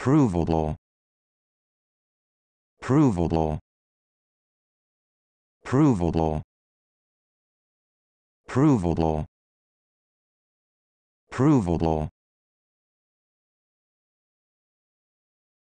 provable provable provable provable provable